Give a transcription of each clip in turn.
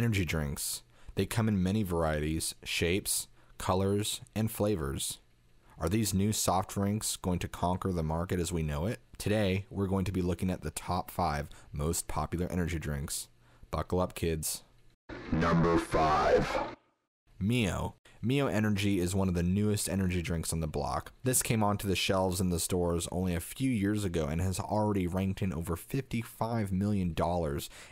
energy drinks. They come in many varieties, shapes, colors, and flavors. Are these new soft drinks going to conquer the market as we know it? Today, we're going to be looking at the top five most popular energy drinks. Buckle up, kids. Number five Mio Mio Energy is one of the newest energy drinks on the block. This came onto the shelves in the stores only a few years ago and has already ranked in over $55 million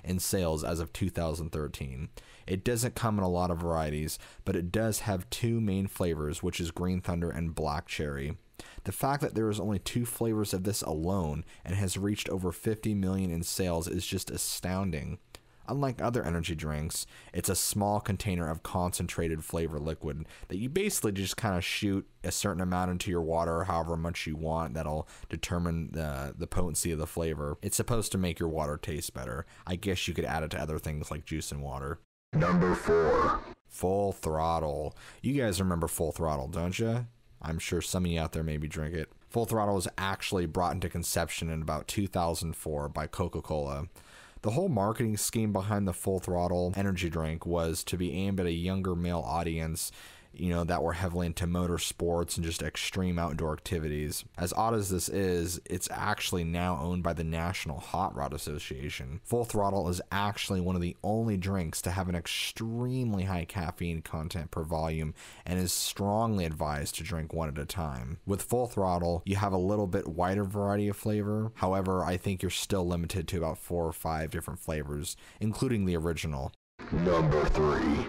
in sales as of 2013. It doesn't come in a lot of varieties, but it does have two main flavors, which is Green Thunder and Black Cherry. The fact that there is only two flavors of this alone and has reached over 50 million in sales is just astounding. Unlike other energy drinks, it's a small container of concentrated flavor liquid that you basically just kind of shoot a certain amount into your water, however much you want. That'll determine the, the potency of the flavor. It's supposed to make your water taste better. I guess you could add it to other things like juice and water. Number four. Full throttle. You guys remember full throttle, don't you? I'm sure some of you out there maybe drink it. Full Throttle was actually brought into conception in about 2004 by Coca Cola. The whole marketing scheme behind the Full Throttle energy drink was to be aimed at a younger male audience you know, that were heavily into motorsports and just extreme outdoor activities. As odd as this is, it's actually now owned by the National Hot Rod Association. Full Throttle is actually one of the only drinks to have an extremely high caffeine content per volume and is strongly advised to drink one at a time. With Full Throttle, you have a little bit wider variety of flavor. However, I think you're still limited to about four or five different flavors, including the original. Number three.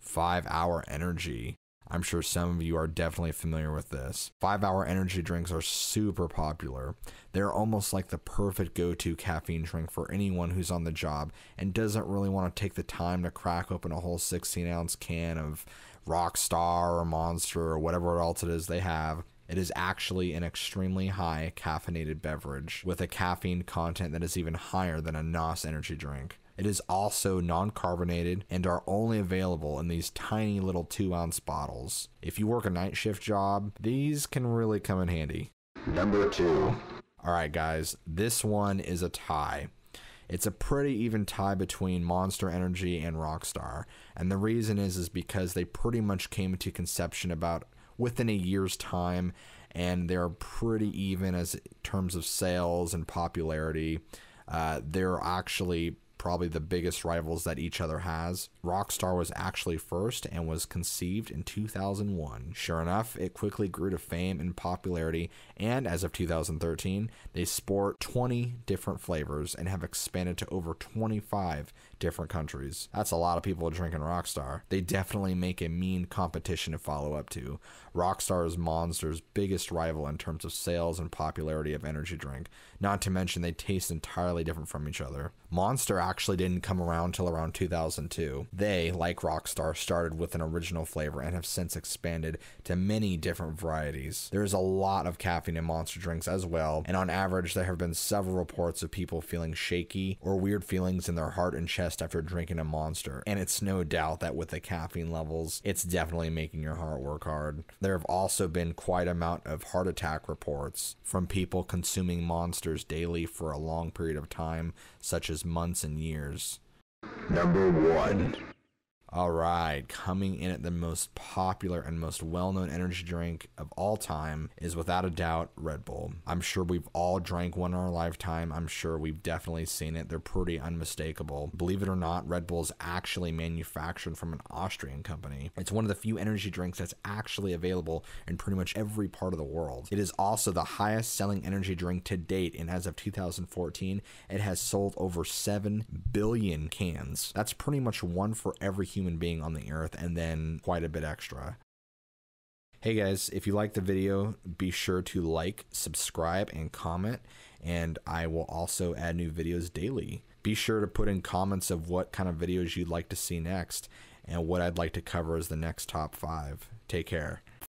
Five hour energy. I'm sure some of you are definitely familiar with this. Five hour energy drinks are super popular. They're almost like the perfect go to caffeine drink for anyone who's on the job and doesn't really want to take the time to crack open a whole 16 ounce can of Rockstar or Monster or whatever else it is they have. It is actually an extremely high caffeinated beverage with a caffeine content that is even higher than a NOS energy drink. It is also non carbonated and are only available in these tiny little two ounce bottles. If you work a night shift job, these can really come in handy. Number two. All right, guys, this one is a tie. It's a pretty even tie between Monster Energy and Rockstar, and the reason is is because they pretty much came into conception about within a year's time, and they're pretty even as terms of sales and popularity. Uh, they're actually probably the biggest rivals that each other has. Rockstar was actually first and was conceived in 2001. Sure enough, it quickly grew to fame and popularity, and as of 2013, they sport 20 different flavors and have expanded to over 25 different countries. That's a lot of people drinking Rockstar. They definitely make a mean competition to follow up to. Rockstar is Monster's biggest rival in terms of sales and popularity of energy drink, not to mention they taste entirely different from each other. Monster actually didn't come around till around 2002. They, like Rockstar, started with an original flavor and have since expanded to many different varieties. There is a lot of caffeine in monster drinks as well, and on average, there have been several reports of people feeling shaky or weird feelings in their heart and chest after drinking a monster. And it's no doubt that with the caffeine levels, it's definitely making your heart work hard. There have also been quite a amount of heart attack reports from people consuming monsters daily for a long period of time, such as months and years. Number one. All right, coming in at the most popular and most well known energy drink of all time is without a doubt Red Bull. I'm sure we've all drank one in our lifetime. I'm sure we've definitely seen it. They're pretty unmistakable. Believe it or not, Red Bull is actually manufactured from an Austrian company. It's one of the few energy drinks that's actually available in pretty much every part of the world. It is also the highest selling energy drink to date, and as of 2014, it has sold over 7 billion cans. That's pretty much one for every human human being on the earth, and then quite a bit extra. Hey guys, if you like the video, be sure to like, subscribe, and comment. And I will also add new videos daily. Be sure to put in comments of what kind of videos you'd like to see next and what I'd like to cover as the next top five. Take care.